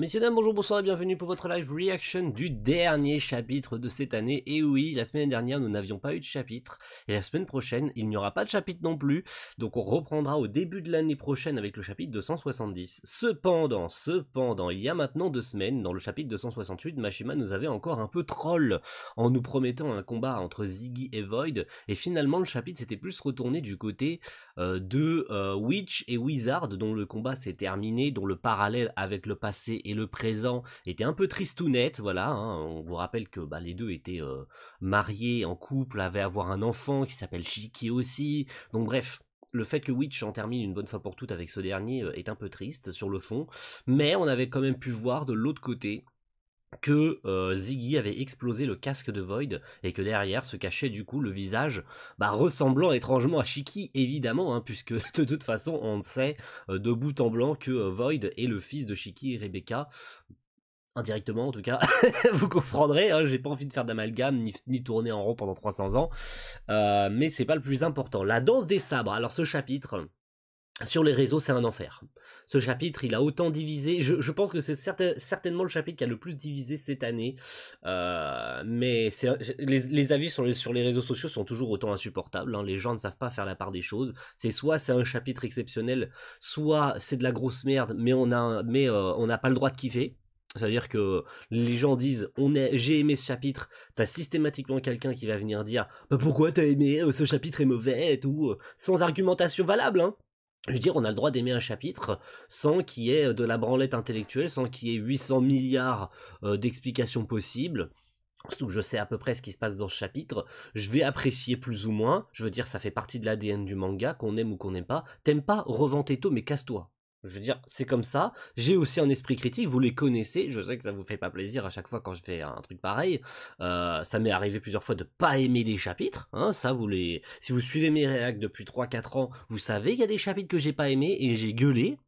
Messieurs, dames, bonjour, bonsoir et bienvenue pour votre live reaction du dernier chapitre de cette année. Et oui, la semaine dernière, nous n'avions pas eu de chapitre. Et la semaine prochaine, il n'y aura pas de chapitre non plus. Donc on reprendra au début de l'année prochaine avec le chapitre 270. Cependant, cependant, il y a maintenant deux semaines, dans le chapitre 268, Mashima nous avait encore un peu troll en nous promettant un combat entre Ziggy et Void. Et finalement, le chapitre s'était plus retourné du côté euh, de euh, Witch et Wizard, dont le combat s'est terminé, dont le parallèle avec le passé et le présent était un peu triste ou net, voilà. Hein. On vous rappelle que bah, les deux étaient euh, mariés, en couple, avaient à avoir un enfant qui s'appelle Shiki aussi. Donc bref, le fait que Witch en termine une bonne fois pour toutes avec ce dernier euh, est un peu triste sur le fond, mais on avait quand même pu voir de l'autre côté que euh, Ziggy avait explosé le casque de Void et que derrière se cachait du coup le visage bah, ressemblant étrangement à Shiki évidemment hein, puisque de toute façon on sait euh, de bout en blanc que euh, Void est le fils de Shiki et Rebecca indirectement en tout cas, vous comprendrez, hein, j'ai pas envie de faire d'amalgame ni, tourner en rond pendant 300 ans, mais c'est pas le plus important. La danse des sabres, alors ce chapitre, sur les réseaux, c'est un enfer. Ce chapitre, il a autant divisé. Je, pense que c'est certainement le chapitre qui a le plus divisé cette année. Euh, mais les, avis sur les, réseaux sociaux sont toujours autant insupportables. Hein. Les gens ne savent pas faire la part des choses. C'est soit c'est un chapitre exceptionnel, soit c'est de la grosse merde, mais euh, on n'a pas le droit de kiffer. C'est-à-dire que les gens disent on est, j'ai aimé ce chapitre, t'as systématiquement quelqu'un qui va venir dire bah pourquoi t'as aimé euh, ce chapitre est mauvais et tout sans argumentation valable hein je veux dire, on a le droit d'aimer un chapitre sans qu'il y ait euh, de la branlette intellectuelle, sans qu'il y ait 800 milliards euh, d'explications possibles. Surtout que je sais à peu près ce qui se passe dans ce chapitre, je vais apprécier plus ou moins, je veux dire ça fait partie de l'ADN du manga, qu'on aime ou qu'on n'aime pas, t'aimes pas, revends tes mais casse-toi, je veux dire, c'est comme ça. J'ai aussi un esprit critique, vous les connaissez. Je sais que ça vous fait pas plaisir à chaque fois quand je fais un truc pareil. Euh, ça m'est arrivé plusieurs fois de pas aimer des chapitres. Hein, ça, vous les. Si vous suivez mes réacts depuis 3-4 ans, vous savez qu'il y a des chapitres que j'ai pas aimés et j'ai gueulé.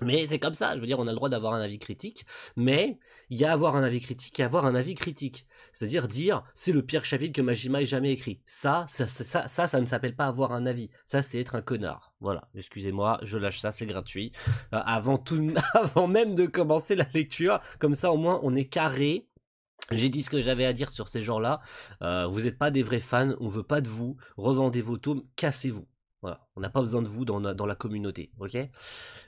Mais c'est comme ça, je veux dire, on a le droit d'avoir un avis critique, mais il y a avoir un avis critique et avoir un avis critique. C'est-à-dire dire c'est le pire chapitre que Majima ait jamais écrit. Ça, ça, ça, ça, ça, ne s'appelle pas avoir un avis. Ça, c'est être un connard. Voilà, excusez-moi, je lâche ça, c'est gratuit. Euh, avant, tout, avant même de commencer la lecture, comme ça au moins on est carré, j'ai dit ce que j'avais à dire sur ces gens-là. Euh, vous n'êtes pas des vrais fans, on veut pas de vous. Revendez vos tomes, cassez-vous. Voilà. On n'a pas besoin de vous dans, la communauté, ok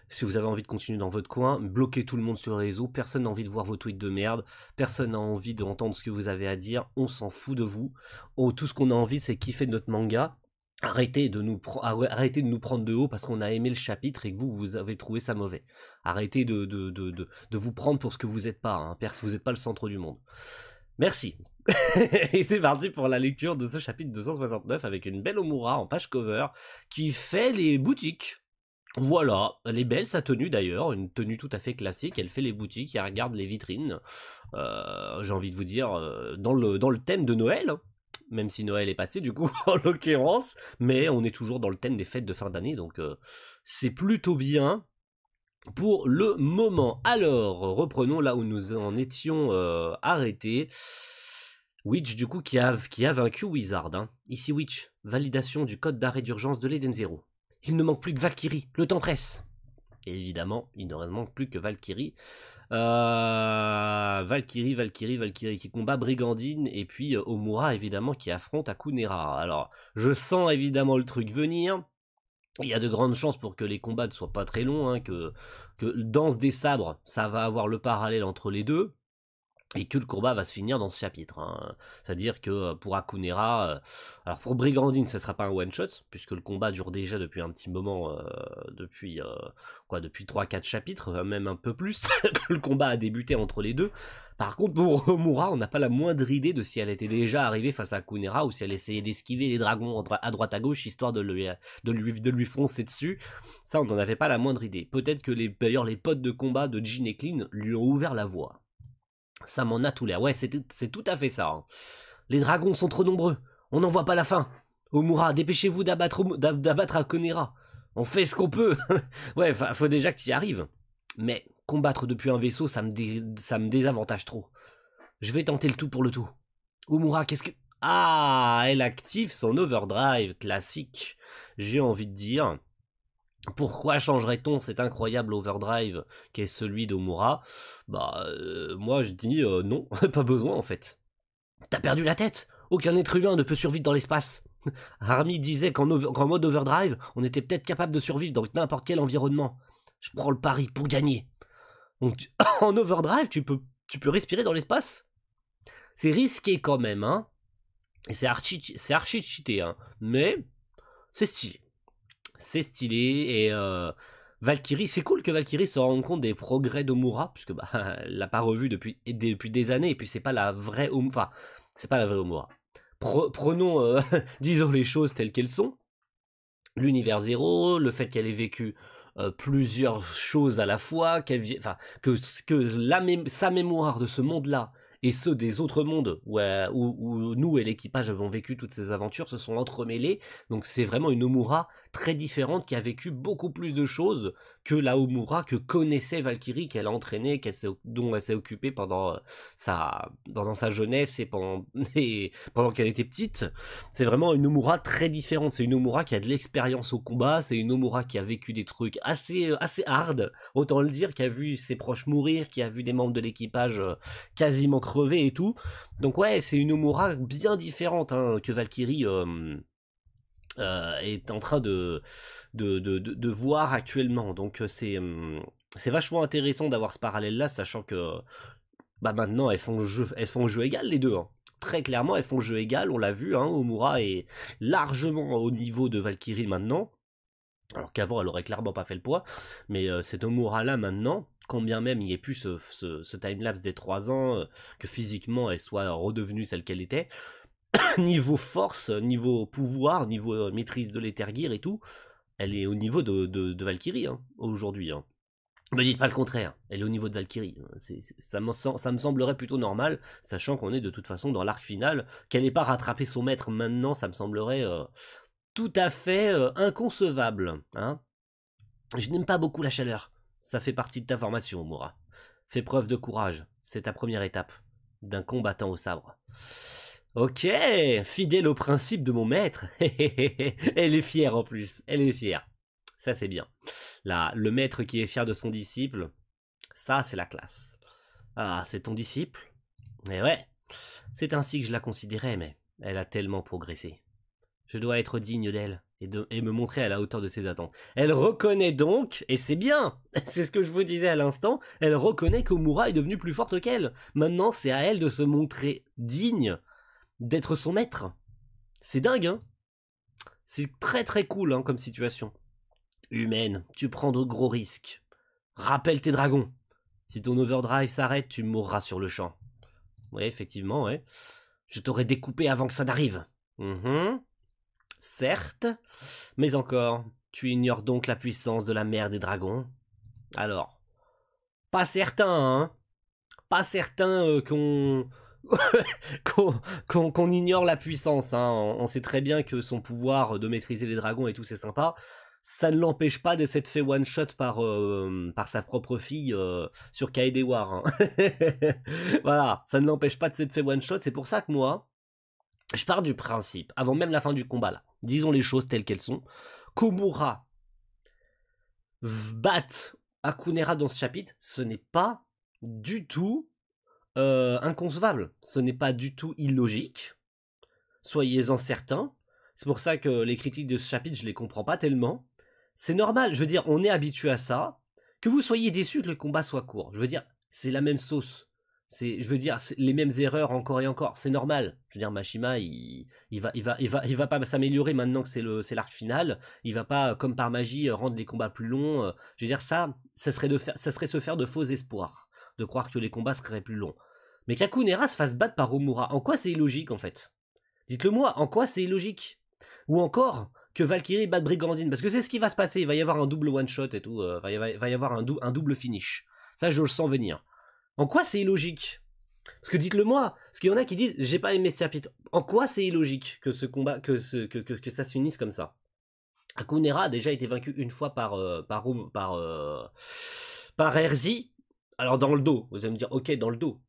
Si vous avez envie de continuer dans votre coin, bloquez tout le monde sur le réseau, personne n'a envie de voir vos tweets de merde, personne n'a envie d'entendre ce que vous avez à dire, on s'en fout de vous. Oh, tout ce qu'on a envie, c'est kiffer notre manga, Arrêtez de, nous ah arrêtez de nous prendre de haut parce qu'on a aimé le chapitre et que vous, vous avez trouvé ça mauvais. Arrêtez de, vous prendre pour ce que vous n'êtes pas. Hein. Vous n'êtes pas le centre du monde. Merci. et c'est parti pour la lecture de ce chapitre 269 avec une belle Omura en page cover qui fait les boutiques. Voilà, elle est belle sa tenue d'ailleurs, une tenue tout à fait classique, elle fait les boutiques, elle regarde les vitrines, euh, j'ai envie de vous dire, euh, dans le, dans le thème de Noël, même si Noël est passé du coup en l'occurrence, mais on est toujours dans le thème des fêtes de fin d'année, donc euh, c'est plutôt bien pour le moment. Alors, reprenons là où nous en étions arrêtés. Witch, du coup, qui a, vaincu Wizard. Hein. Ici, Witch, validation du code d'arrêt d'urgence de l'Eden Zero. Il ne manque plus que Valkyrie, le temps presse. évidemment, il ne manque plus que Valkyrie. Euh, Valkyrie, Valkyrie, Valkyrie qui combat Brigandine et puis euh, Omura évidemment qui affronte Akunera. Alors, je sens évidemment le truc venir. Il y a de grandes chances pour que les combats ne soient pas très longs, hein, que, que Danse des sabres, ça va avoir le parallèle entre les deux. Et que le combat va se finir dans ce chapitre. Hein. C'est-à-dire que euh, pour Akunera, euh, alors pour Brigandine, ça sera pas un one-shot, puisque le combat dure déjà depuis un petit moment, euh, depuis, quoi, depuis 3-4 chapitres, même un peu plus, que le combat a débuté entre les deux. Par contre, pour Omura, on n'a pas la moindre idée de si elle était déjà arrivée face à Akunera ou si elle essayait d'esquiver les dragons à droite à gauche, histoire de lui, de lui, de lui foncer dessus. Ça, on n'en avait pas la moindre idée. Peut-être que les, d'ailleurs les potes de combat de Jin et Clean lui ont ouvert la voie. Ça m'en a tout l'air. Ouais, c'est tout, à fait ça. Hein. Les dragons sont trop nombreux. On n'en voit pas la fin. Omura, dépêchez-vous d'abattre, à On fait ce qu'on peut. ouais, faut déjà que tu y arrives. Mais combattre depuis un vaisseau, ça me, ça me désavantage trop. Je vais tenter le tout pour le tout. Omura, qu'est-ce que... Ah, elle active son overdrive classique. J'ai envie de dire. Pourquoi changerait-on cet incroyable overdrive qui est celui d'Omura Bah, euh, moi je dis euh, non, pas besoin en fait. T'as perdu la tête Aucun être humain ne peut survivre dans l'espace. Harmy disait qu'en mode overdrive, on était peut-être capable de survivre dans n'importe quel environnement. Je prends le pari pour gagner. Donc en overdrive, tu peux, tu peux respirer dans l'espace C'est risqué quand même, hein c'est archi, archi cheaté, hein Mais c'est stylé c'est stylé et euh, Valkyrie, c'est cool que Valkyrie se rende compte des progrès d'Omura puisque bah elle l'a pas revue depuis depuis des années et puis c'est pas la vraie c'est pas la vraie Omura. prenons euh, disons les choses telles qu'elles sont. L'univers zéro, le fait qu'elle ait vécu euh, plusieurs choses à la fois, qu'elle enfin que que la sa mémoire de ce monde-là et ceux des autres mondes euh, où, nous et l'équipage avons vécu toutes ces aventures se sont entremêlés. Donc c'est vraiment une Omura très différente qui a vécu beaucoup plus de choses que la Omura que connaissait Valkyrie, qu'elle a entraînée, qu'elle dont elle s'est occupée pendant euh, sa, pendant sa jeunesse et pendant, qu'elle était petite. C'est vraiment une Omura très différente. C'est une Omura qui a de l'expérience au combat, c'est une Omura qui a vécu des trucs assez, euh, assez hard, autant le dire, qui a vu ses proches mourir, qui a vu des membres de l'équipage euh, quasiment crever et tout. Donc ouais, c'est une Omura bien différente hein, que Valkyrie. Euh, est en train de de, de, de, voir actuellement. Donc euh, c'est hum, c'est vachement intéressant d'avoir ce parallèle-là, sachant que bah maintenant elles font jeu, elles font jeu égal les deux. Hein. Très clairement, elles font jeu égal, on l'a vu, hein, Omura est largement au niveau de Valkyrie maintenant. Alors qu'avant, elle aurait clairement pas fait le poids. Mais cette euh, cet là maintenant, combien même il n'y ait plus ce, ce, time-lapse des 3 ans, que physiquement elle soit redevenue celle qu'elle était, niveau force, niveau pouvoir, niveau euh, maîtrise de l'éthergir et tout, elle est au niveau de, de, Valkyrie hein, aujourd'hui. Hein. Ne Me dites pas le contraire, elle est au niveau de Valkyrie. Hein. ça, me, ça, me, semblerait plutôt normal, sachant qu'on est de toute façon dans l'arc final. Qu'elle n'ait pas rattrapé son maître maintenant, ça me semblerait euh, tout à fait euh, inconcevable. Hein. Je n'aime pas beaucoup la chaleur. Ça fait partie de ta formation, Moura. Fais preuve de courage, c'est ta première étape d'un combattant au sabre. Ok, fidèle au principe de mon maître. elle est fière en plus, elle est fière. Ça c'est bien. Là, le maître qui est fier de son disciple, ça c'est la classe. Ah, c'est ton disciple Eh ouais, c'est ainsi que je la considérais, mais elle a tellement progressé. Je dois être digne d'elle et, et me montrer à la hauteur de ses attentes. Elle reconnaît donc, et c'est bien, c'est ce que je vous disais à l'instant, elle reconnaît qu'Omura est devenue plus forte qu'elle. Maintenant, c'est à elle de se montrer digne d'être son maître. C'est dingue, hein C'est très très cool hein, comme situation. Humaine, tu prends de gros risques. Rappelle tes dragons. Si ton overdrive s'arrête, tu mourras sur le champ. Oui, effectivement, ouais. Je t'aurais découpé avant que ça n'arrive. hum. Certes, mais encore, tu ignores donc la puissance de la mère des dragons. Alors, pas certain, hein Pas certain euh, qu'on qu'on ignore la puissance. Hein. On sait très bien que son pouvoir de maîtriser les dragons et tout, c'est sympa. Ça ne l'empêche pas de s'être fait one shot par, euh, par sa propre fille euh, sur Kaedewar. Hein. voilà, ça ne l'empêche pas de s'être fait one shot. C'est pour ça que moi, je pars du principe, avant même la fin du combat là, disons les choses telles qu'elles sont. Komura bat Akunera dans ce chapitre, ce n'est pas du tout euh, inconcevable. Ce n'est pas du tout illogique. Soyez-en certains. C'est pour ça que les critiques de ce chapitre, je les comprends pas tellement. C'est normal, je veux dire, on est habitué à ça. Que vous soyez déçu que le combat soit court, je veux dire, c'est la même sauce. C'est, je veux dire, les mêmes erreurs encore et encore. C'est normal. Je veux dire, Mashima, il, il va, il va, il va, il va pas s'améliorer maintenant que c'est l'arc final. Il va pas, euh, comme par magie, euh, rendre les combats plus longs. Je veux dire, ça, ça serait de faire, ça serait se faire de faux espoirs de croire que les combats seraient plus longs. Mais qu'Akunera se fasse battre par Omura, en quoi c'est illogique en fait Dites-le moi, en quoi c'est illogique Ou encore que Valkyrie bat Brigandine, parce que c'est ce qui va se passer, il va y avoir un double one-shot et tout, il euh, va y avoir un, un double finish. Ça, je le sens venir. En quoi c'est illogique parce que dites-le moi, parce qu'il y en a qui disent j'ai pas aimé ce chapitre. En quoi c'est illogique que ce combat, que, que, que, ça se finisse comme ça Akunera a déjà été vaincu une fois par euh, par par euh, par Erzi. Alors dans le dos, vous allez me dire, ok, dans le dos.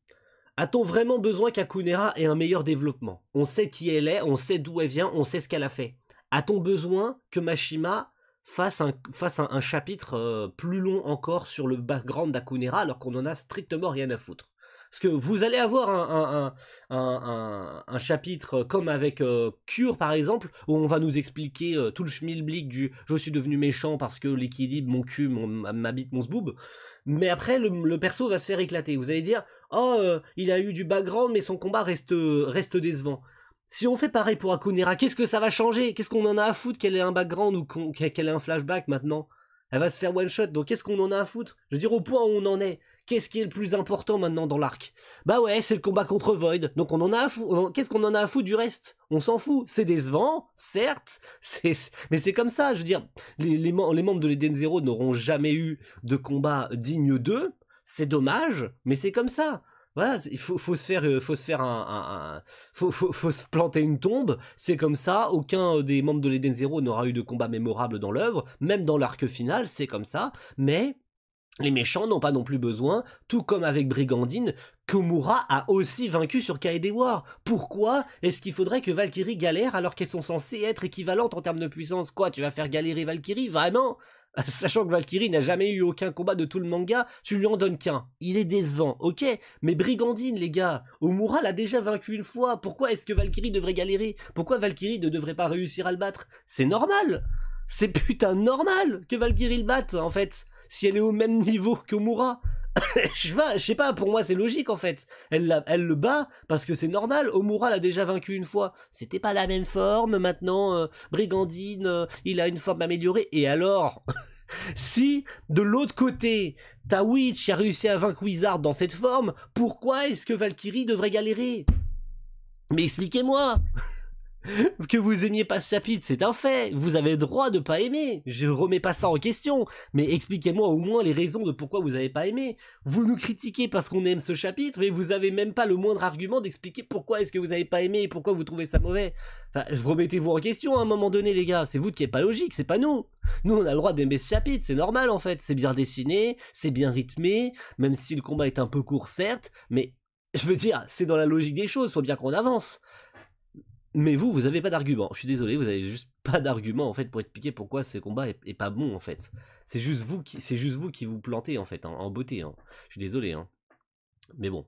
A-t-on vraiment besoin qu'Akunera ait un meilleur développement On sait qui elle est, on sait d'où elle vient, on sait ce qu'elle a fait. A-t-on besoin que Mashima fasse un, chapitre euh, plus long encore sur le background d'Akunera alors qu'on en a strictement rien à foutre parce que vous allez avoir un, chapitre comme avec euh, Cure par exemple, où on va nous expliquer euh, tout le schmilblick du je suis devenu méchant parce que l'équilibre, mon cul, mon, ma bite, mon Mais après, le, perso va se faire éclater. Vous allez dire, oh, euh, il a eu du background, mais son combat reste, reste décevant. Si on fait pareil pour Akunera, qu'est-ce que ça va changer Qu'est-ce qu'on en a à foutre qu'elle ait un background ou qu'elle ait un flashback maintenant Elle va se faire one shot, donc qu'est-ce qu'on en a à foutre Je veux dire, au point où on en est, qu'est-ce qui est le plus important maintenant dans l'arc Bah ouais, c'est le combat contre Void. Donc on en a à fou... qu'est-ce qu'on en a à foutre du reste On s'en fout. C'est décevant, certes, mais c'est comme ça, je veux dire, les, membres de l'Eden Zero n'auront jamais eu de combat digne d'eux. C'est dommage, mais c'est comme ça voilà, il faut, se faire, euh, faut se faire un, un, faut, faut, se planter une tombe. C'est comme ça. Aucun euh, des membres de l'Eden Zero n'aura eu de combat mémorable dans l'œuvre, même dans l'arc final, c'est comme ça. Mais les méchants n'ont pas non plus besoin, tout comme avec Brigandine, qu'Omura a aussi vaincu sur Kaede Pourquoi est-ce qu'il faudrait que Valkyrie galère alors qu'elles sont censées être équivalentes en termes de puissance Quoi, tu vas faire galérer Valkyrie Vraiment Sachant que Valkyrie n'a jamais eu aucun combat de tout le manga, tu lui en donnes qu'un. Il est décevant, ok, mais Brigandine, les gars, Omura l'a déjà vaincu une fois, pourquoi est-ce que Valkyrie devrait galérer Pourquoi Valkyrie ne devrait pas réussir à le battre C'est normal C'est putain normal que Valkyrie le batte, en fait si elle est au même niveau qu'Omura je, sais pas, je pas, pour moi c'est logique en fait. Elle, la, elle le bat parce que c'est normal. Omura l'a déjà vaincu une fois. C'était pas la même forme. Maintenant, euh, Brigandine, euh, il a une forme améliorée. Et alors Si de l'autre côté, Tawitch a réussi à vaincre Wizard dans cette forme, pourquoi est-ce que Valkyrie devrait galérer Mais expliquez-moi que vous aimiez pas ce chapitre, c'est un fait. Vous avez le droit de pas aimer. Je remets pas ça en question. Mais expliquez-moi au moins les raisons de pourquoi vous avez pas aimé. Vous nous critiquez parce qu'on aime ce chapitre, mais vous avez même pas le moindre argument d'expliquer pourquoi est-ce que vous avez pas aimé et pourquoi vous trouvez ça mauvais. Enfin, remettez-vous en question à un moment donné, les gars. C'est vous qui êtes pas logique, c'est pas nous. Nous, on a le droit d'aimer ce chapitre, c'est normal en fait. C'est bien dessiné, c'est bien rythmé, même si le combat est un peu court, certes, mais je veux dire, c'est dans la logique des choses, faut bien qu'on avance. Mais vous, vous n'avez pas d'argument. Je suis désolé, vous n'avez juste pas d'argument en fait pour expliquer pourquoi ce combat est, pas bon en fait. C'est juste vous qui, c'est juste vous qui vous plantez en fait en, beauté. Hein. Je suis désolé. Hein. Mais bon,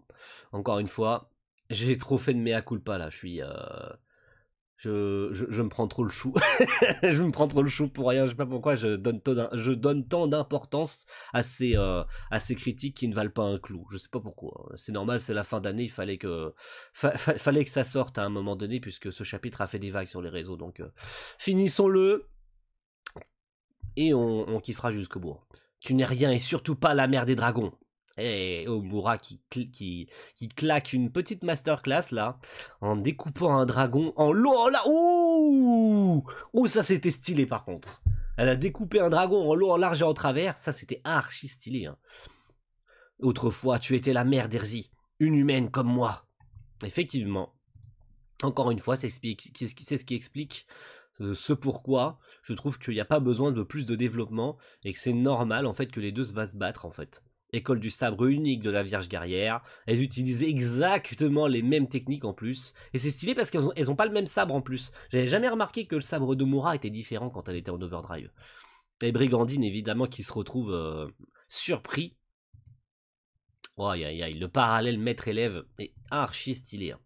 encore une fois, j'ai trop fait de mea culpa là. Je suis, euh, je, me prends trop le chou. je me prends trop le chou pour rien. Je sais pas pourquoi je donne, je donne tant d'importance euh, à ces, critiques qui ne valent pas un clou. Je sais pas pourquoi. Hein. C'est normal, c'est la fin d'année. Il fallait que, ça sorte à un moment donné puisque ce chapitre a fait des vagues sur les réseaux. Donc, euh, finissons-le et on, on kiffera jusqu'au bout. Tu n'es rien et surtout pas la mère des dragons. Et Omura qui, qui, qui claque une petite masterclass là, en découpant un dragon en l'eau. Oh là, ouh Oh, ça c'était stylé par contre. Elle a découpé un dragon en l'eau, en large et en travers. Ça c'était archi stylé. Hein. Autrefois, tu étais la mère d'Erzi, une humaine comme moi. Effectivement. Encore une fois, c'est ce qui explique euh, ce pourquoi je trouve qu'il n'y a pas besoin de plus de développement et que c'est normal en fait que les deux se se battre en fait école du sabre unique de la Vierge guerrière. Elles utilisent exactement les mêmes techniques en plus. Et c'est stylé parce qu'elles n'ont pas le même sabre en plus. J'avais jamais remarqué que le sabre de Mura était différent quand elle était en overdrive. Et Brigandine, évidemment, qui se retrouve euh, surpris. Oh, y a, le parallèle maître-élève est archi stylé. Hein.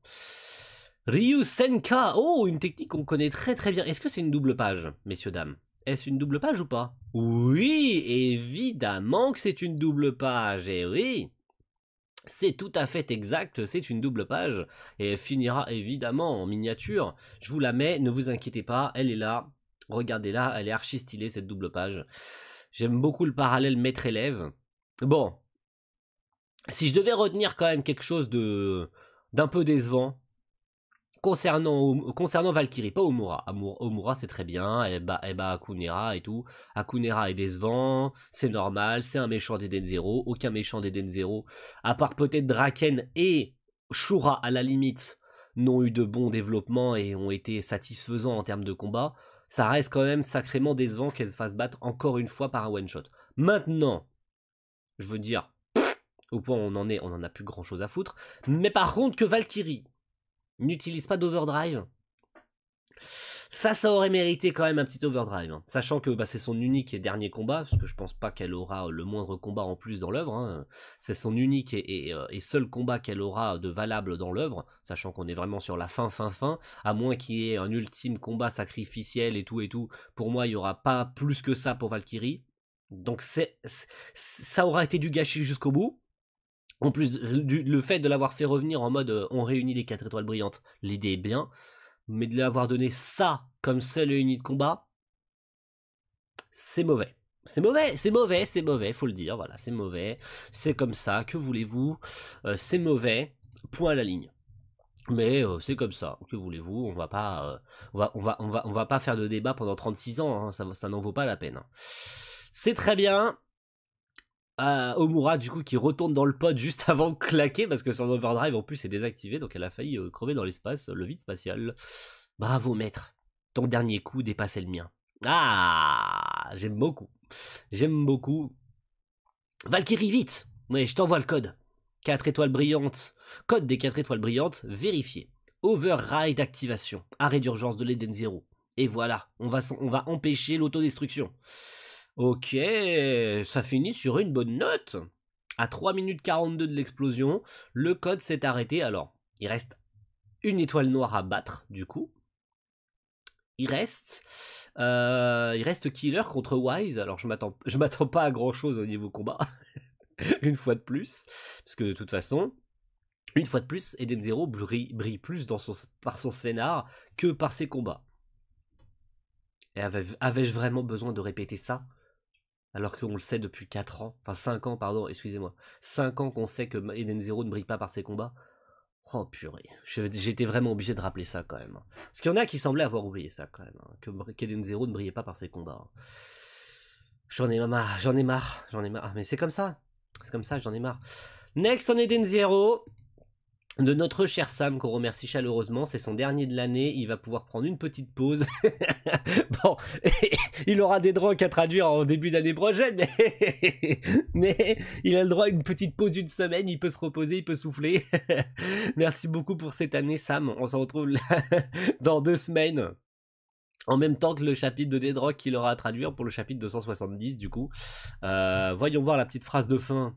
Ryu Senka, oh, une technique qu'on connaît très très bien. Est-ce que c'est une double page, messieurs, dames est-ce une double page ou pas Oui, évidemment que c'est une double page, et eh oui c'est tout à fait exact, c'est une double page, et elle finira évidemment en miniature. Je vous la mets, ne vous inquiétez pas, elle est là, regardez-la, elle est archi stylée cette double page. J'aime beaucoup le parallèle maître-élève. Bon, si je devais retenir quand même quelque chose de d'un peu décevant, concernant, concernant Valkyrie, pas Omura. Omura, c'est très bien, et bah, et bah Akunera et tout. Akunera est décevant, c'est normal, c'est un méchant d'Eden Zero, aucun méchant d'Eden Zero, à part peut-être Draken et Shura à la limite, n'ont eu de bons développements et ont été satisfaisants en termes de combat. Ça reste quand même sacrément décevant qu'elles se fassent battre encore une fois par un one-shot. Maintenant, je veux dire, au point où on en est, on en a plus grand chose à foutre. Mais par contre, que Valkyrie n'utilise pas d'overdrive. Ça, ça aurait mérité quand même un petit overdrive. Hein. Sachant que bah, c'est son unique et dernier combat, parce que je pense pas qu'elle aura le moindre combat en plus dans l'œuvre. Hein. C'est son unique euh, et, seul combat qu'elle aura de valable dans l'œuvre, sachant qu'on est vraiment sur la fin, fin, fin. À moins qu'il y ait un ultime combat sacrificiel et tout et tout. Pour moi, il n'y aura pas plus que ça pour Valkyrie. Donc ça aura été du gâchis jusqu'au bout. En plus, du, le fait de l'avoir fait revenir en mode euh, on réunit les 4 étoiles brillantes, l'idée est bien, mais de l'avoir donné ça comme seule unité de combat, c'est mauvais. C'est mauvais, c'est mauvais, c'est mauvais, faut le dire, voilà, c'est mauvais, c'est comme ça, que voulez-vous, euh, c'est mauvais, point à la ligne. Mais euh, c'est comme ça, que voulez-vous, on va pas on va, on, va, on, va, on va pas faire de débat pendant 36 ans, hein, ça, ça n'en vaut pas la peine. C'est très bien, Omura du coup qui retourne dans le pod juste avant de claquer parce que son overdrive en plus est désactivé donc elle a failli euh, crever dans l'espace, le vide spatial. Bravo maître, ton dernier coup dépassait le mien. Ah, j'aime beaucoup, j'aime beaucoup. Valkyrie vite, oui je t'envoie le code. 4 étoiles brillantes, code des 4 étoiles brillantes, vérifié. Override activation, arrêt d'urgence de l'Eden Zero. Et voilà, on va, on va empêcher l'autodestruction. Ok, ça finit sur une bonne note. À 3 minutes 42 de l'explosion, le code s'est arrêté. Alors, il reste une étoile noire à battre, du coup. Il reste, euh, il reste Killer contre Wise. Alors, je ne m'attends pas à grand chose au niveau combat. une fois de plus, parce que de toute façon, une fois de plus, Eden Zero brille, plus dans son, par son scénar que par ses combats. Et avais-je vraiment besoin de répéter ça alors qu'on le sait depuis 4 ans, enfin 5 ans, pardon, excusez-moi, 5 ans qu'on sait que Eden Zero ne brille pas par ses combats. Oh purée, j'étais vraiment obligé de rappeler ça quand même. Parce qu'il y en a qui semblaient avoir oublié ça quand même, hein, que Eden Zero ne brillait pas par ses combats. Hein. J'en ai marre, j'en ai marre, j'en ai marre, ah, mais c'est comme ça, c'est comme ça, j'en ai marre. Next on Eden Zero, de notre cher Sam qu'on remercie chaleureusement. C'est son dernier de l'année. Il va pouvoir prendre une petite pause. bon, il aura des drogues à traduire en début d'année prochaine, mais... il a le droit à une petite pause d'une semaine, il peut se reposer, il peut souffler. Merci beaucoup pour cette année, Sam. On se retrouve dans deux semaines. En même temps que le chapitre de Dedrock qu'il aura à traduire pour le chapitre 270, du coup. Euh, voyons voir la petite phrase de fin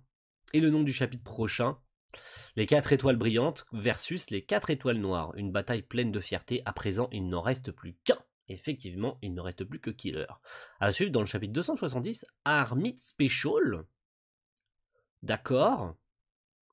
et le nom du chapitre prochain. Les quatre étoiles brillantes versus les quatre étoiles noires. Une bataille pleine de fierté. À présent, il n'en reste plus qu'un. Effectivement, il ne reste plus que Killer. À suivre dans le chapitre 270, Armit Special. D'accord.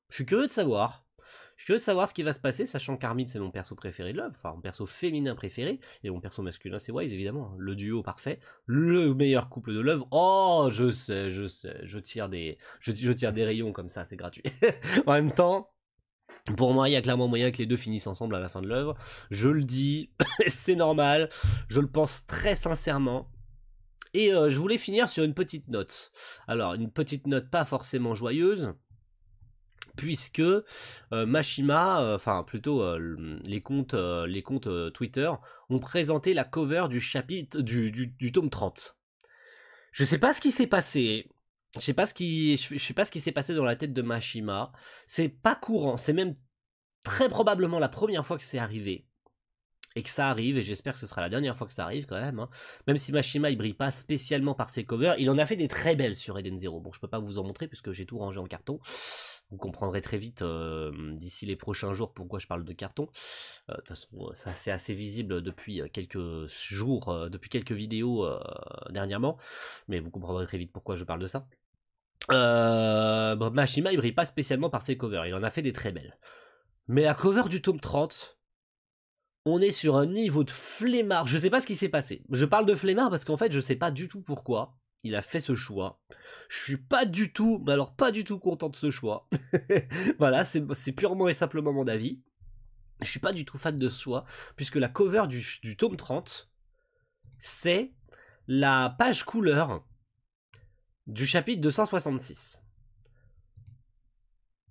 Je suis curieux de savoir. Je suis curieux de savoir ce qui va se passer, sachant qu'Armit c'est mon perso préféré de l'œuvre, enfin mon perso féminin préféré, et mon perso masculin c'est Wise évidemment, le duo parfait, le meilleur couple de l'œuvre. Oh, je sais, je sais, je tire des, je tire des rayons comme ça, c'est gratuit. en même temps, pour moi, il y a clairement moyen que les deux finissent ensemble à la fin de l'œuvre. Je le dis, c'est normal, je le pense très sincèrement. Et euh, je voulais finir sur une petite note. Alors, une petite note pas forcément joyeuse, puisque euh, Mashima, euh, enfin plutôt les comptes, les comptes Twitter, ont présenté la cover du chapitre du, du tome 30. Je sais pas ce qui s'est passé, je sais pas ce qui, je sais pas ce qui s'est passé dans la tête de Mashima. C'est pas courant. C'est même très probablement la première fois que c'est arrivé. Et que ça arrive, et j'espère que ce sera la dernière fois que ça arrive quand même. Hein. Même si Mashima il brille pas spécialement par ses covers, il en a fait des très belles sur Eden Zero. Bon, je peux pas vous en montrer puisque j'ai tout rangé en carton. Vous comprendrez très vite euh, d'ici les prochains jours pourquoi je parle de carton. Euh, de toute façon, euh, ça c'est assez visible depuis quelques jours, depuis quelques vidéos dernièrement. Mais vous comprendrez très vite pourquoi je parle de ça. Euh, Machima Mashima, il brille pas spécialement par ses covers. Il en a fait des très belles. Mais la cover du tome 30, on est sur un niveau de flemmard. Je sais pas ce qui s'est passé. Je parle de flemmard parce qu'en fait, je sais pas du tout pourquoi il a fait ce choix. Je suis pas du tout, mais alors pas du tout content de ce choix. voilà, c'est purement et simplement mon avis. Je suis pas du tout fan de ce choix, puisque la cover du, du tome 30, c'est la page couleur du chapitre 266.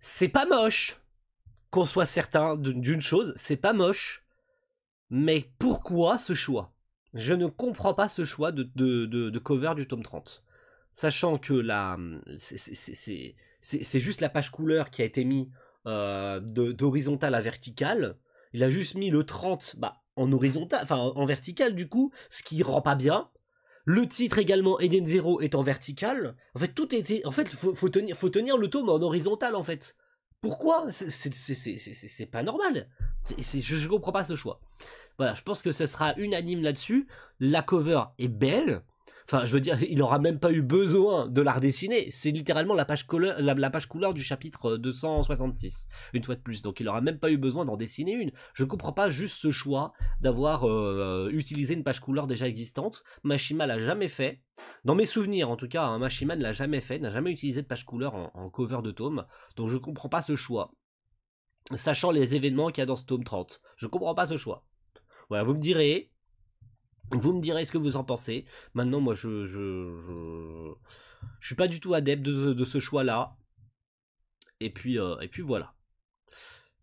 C'est pas moche qu'on soit certain d'une chose, c'est pas moche, mais pourquoi ce choix Je ne comprends pas ce choix de, cover du tome 30. Sachant que la, c'est juste la page couleur qui a été mise euh, d'horizontale à verticale. Il a juste mis le 30 bah, en horizontal, enfin en vertical du coup, ce qui rend pas bien. Le titre également, Eden Zero, est en vertical. En fait, tout était. En fait, faut, tenir, faut tenir le tome en horizontal, en fait. Pourquoi C'est pas normal. c'est je, je comprends pas ce choix. Voilà, je pense que ce sera unanime là-dessus. La cover est belle. Enfin, je veux dire, il n'aura même pas eu besoin de la redessiner. C'est littéralement la page, couleur, la, page couleur du chapitre 266, euh, une fois de plus. Donc, il n'aura même pas eu besoin d'en dessiner une. Je ne comprends pas juste ce choix d'avoir euh, euh, utilisé une page couleur déjà existante. Mashima l'a jamais fait. Dans mes souvenirs, en tout cas, hein, Mashima ne l'a jamais fait, n'a jamais utilisé de page couleur en, cover de tome. Donc, je ne comprends pas ce choix. Sachant les événements qu'il y a dans ce tome 30. Je ne comprends pas ce choix. Voilà, vous me direz, vous me direz ce que vous en pensez. Maintenant, moi, je je, je, suis pas du tout adepte de, ce choix-là. Et puis, euh, et puis voilà.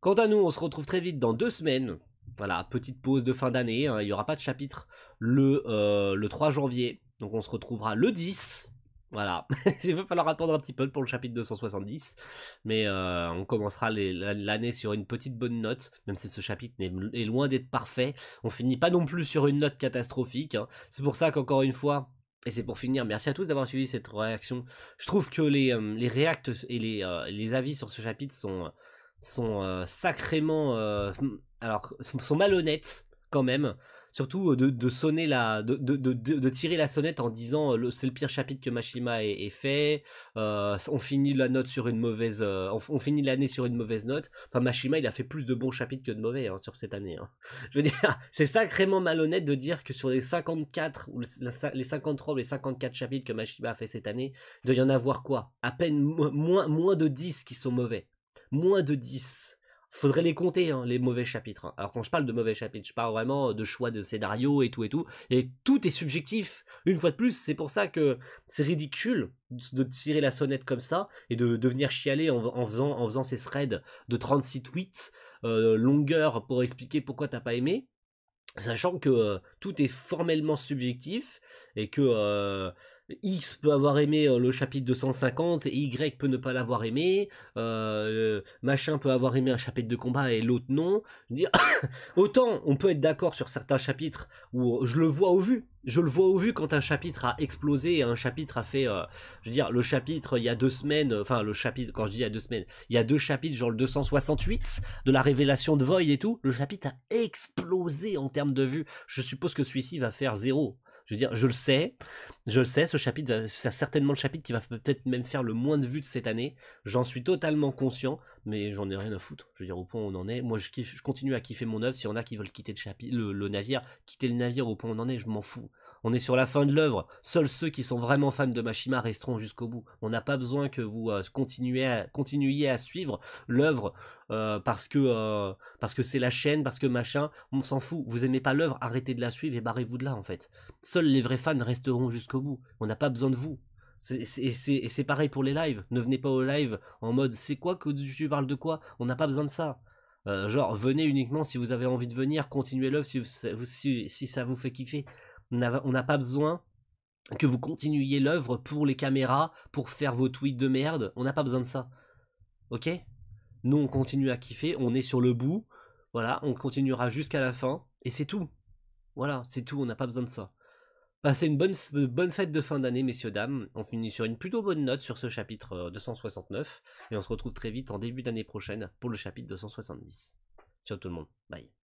Quant à nous, on se retrouve très vite dans deux semaines. Voilà, petite pause de fin d'année. Hein. Il n'y aura pas de chapitre le, euh, le 3 janvier. Donc on se retrouvera le 10 voilà, il va falloir attendre un petit peu pour le chapitre 270, mais euh, on commencera l'année sur une petite bonne note, même si ce chapitre est loin d'être parfait. On finit pas non plus sur une note catastrophique. Hein. C'est pour ça qu'encore une fois, et c'est pour finir, merci à tous d'avoir suivi cette réaction. Je trouve que les, euh, réacts et euh, les, avis sur ce chapitre sont, sacrément... Hmm, alors, sont malhonnêtes quand même surtout euh, de, sonner la, de, tirer la sonnette en disant euh, c'est le pire chapitre que Machima ait, fait. Euh, on finit la note sur une mauvaise, on, finit l'année sur une mauvaise note. Enfin, Machima il a fait plus de bons chapitres que de mauvais hein, sur cette année. Hein. Je veux dire, c'est sacrément malhonnête de dire que sur les 54 ou les 53 ou les 54 chapitres que Machima a fait cette année, il doit y en avoir quoi À peine moins moins de 10 qui sont mauvais, moins de 10 faudrait les compter, hein, les mauvais chapitres. Hein. Alors quand je parle de mauvais chapitres, je parle vraiment de choix de scénario et tout et tout. Et tout est subjectif, une fois de plus. C'est pour ça que c'est ridicule de tirer la sonnette comme ça et de, venir chialer en, faisant, en faisant ces threads de 36 tweets, euh, longueur pour expliquer pourquoi t'as pas aimé. Sachant que euh, tout est formellement subjectif et que euh, X peut avoir aimé euh, le chapitre 250 et Y peut ne pas l'avoir aimé, euh, machin peut avoir aimé un chapitre de combat et l'autre non. autant on peut être d'accord sur certains chapitres où je le vois au vu, je le vois au vu quand un chapitre a explosé et un chapitre a fait, euh, je veux dire, le chapitre il y a deux semaines, enfin le chapitre, quand je dis il y a deux semaines, il y a deux chapitres, genre le 268 de la révélation de Void et tout, le chapitre a explosé en termes de vues. Je suppose que celui-ci va faire zéro. Je veux dire, je le sais, je le sais, ce chapitre, c'est certainement le chapitre qui va peut-être même faire le moins de vues de cette année. J'en suis totalement conscient, mais j'en ai rien à foutre. Je veux dire, au point où on en est, moi je, je continue à kiffer mon œuvre. Si y en a qui veulent quitter le, chapitre, le, le navire, quitter le navire au point où on en est, je m'en fous. On est sur la fin de l'œuvre. Seuls ceux qui sont vraiment fans de Mashima resteront jusqu'au bout. On n'a pas besoin que vous euh, continuez à, continuiez à suivre l'œuvre euh, euh, parce que c'est la chaîne, parce que machin. On s'en fout. Vous aimez pas l'œuvre, arrêtez de la suivre et barrez-vous de là en fait. Seuls les vrais fans resteront jusqu'au bout. On n'a pas besoin de vous. C'est, et c'est pareil pour les lives. Ne venez pas au live en mode c'est quoi que tu parles de quoi On n'a pas besoin de ça. genre, venez uniquement si vous avez envie de venir, continuez l'œuvre si, ça vous fait kiffer. On n'a pas besoin que vous continuiez l'œuvre pour les caméras, pour faire vos tweets de merde. On n'a pas besoin de ça. Ok Nous, on continue à kiffer, on est sur le bout. Voilà, on continuera jusqu'à la fin. Et c'est tout. Voilà, c'est tout, on n'a pas besoin de ça. Passez bah, une bonne, euh, bonne fête de fin d'année, messieurs, dames. On finit sur une plutôt bonne note sur ce chapitre 269. Euh, et on se retrouve très vite en début d'année prochaine pour le chapitre 270. Ciao tout le monde. Bye.